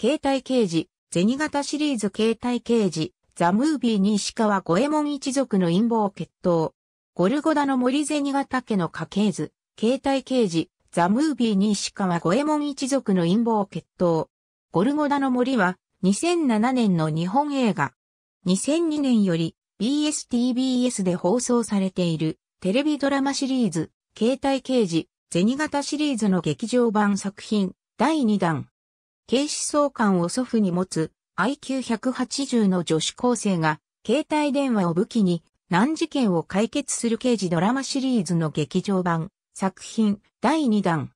携帯刑事、銭形シリーズ携帯刑事、ザ・ムービーに石川五右衛門一族の陰謀決闘。ゴルゴダの森銭形家の家系図、携帯刑事、ザ・ムービーに石川五右衛門一族の陰謀決闘。ゴルゴダの森は、2007年の日本映画。2002年より BSTBS で放送されているテレビドラマシリーズ、携帯刑事、銭形シリーズの劇場版作品第2弾。警視総監を祖父に持つ IQ180 の女子高生が携帯電話を武器に難事件を解決する刑事ドラマシリーズの劇場版作品第2弾。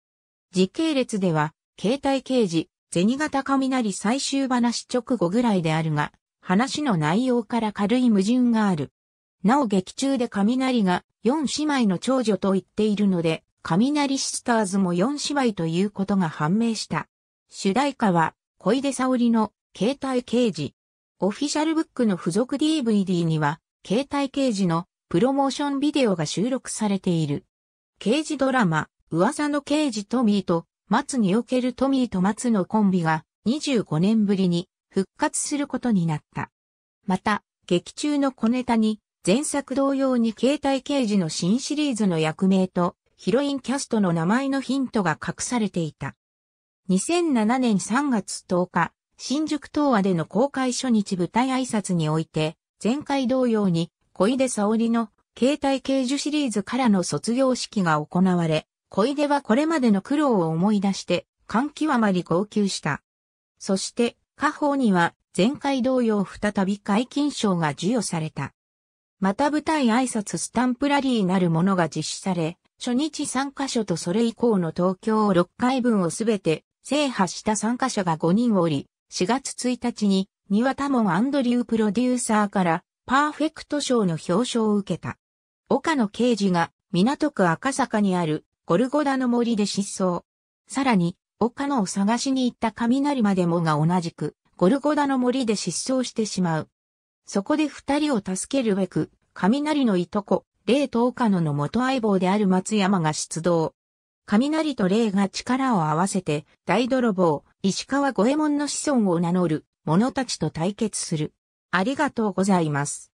時系列では携帯刑事銭形雷最終話直後ぐらいであるが話の内容から軽い矛盾がある。なお劇中で雷が4姉妹の長女と言っているので雷シスターズも4姉妹ということが判明した。主題歌は、小出沙織の、携帯刑事。オフィシャルブックの付属 DVD には、携帯刑事のプロモーションビデオが収録されている。刑事ドラマ、噂の刑事トミーと、松におけるトミーと松のコンビが、25年ぶりに復活することになった。また、劇中の小ネタに、前作同様に携帯刑事の新シリーズの役名と、ヒロインキャストの名前のヒントが隠されていた。2007年3月10日、新宿東和での公開初日舞台挨拶において、前回同様に、小出沙織の携帯刑事シリーズからの卒業式が行われ、小出はこれまでの苦労を思い出して、感極まり号泣した。そして、家宝には、前回同様再び解禁賞が授与された。また舞台挨拶スタンプラリーなるものが実施され、初日3カ所とそれ以降の東京6回分をすべて制覇した参加者が5人おり、4月1日に、庭田門アンドリュープロデューサーから、パーフェクト賞の表彰を受けた。岡野刑事が、港区赤坂にある、ゴルゴダの森で失踪。さらに、岡野を探しに行った雷までもが同じく、ゴルゴダの森で失踪してしまう。そこで二人を助けるべく、雷のいとこ、霊と岡野の元相棒である松山が出動。雷と霊が力を合わせて、大泥棒、石川五右衛門の子孫を名乗る者たちと対決する。ありがとうございます。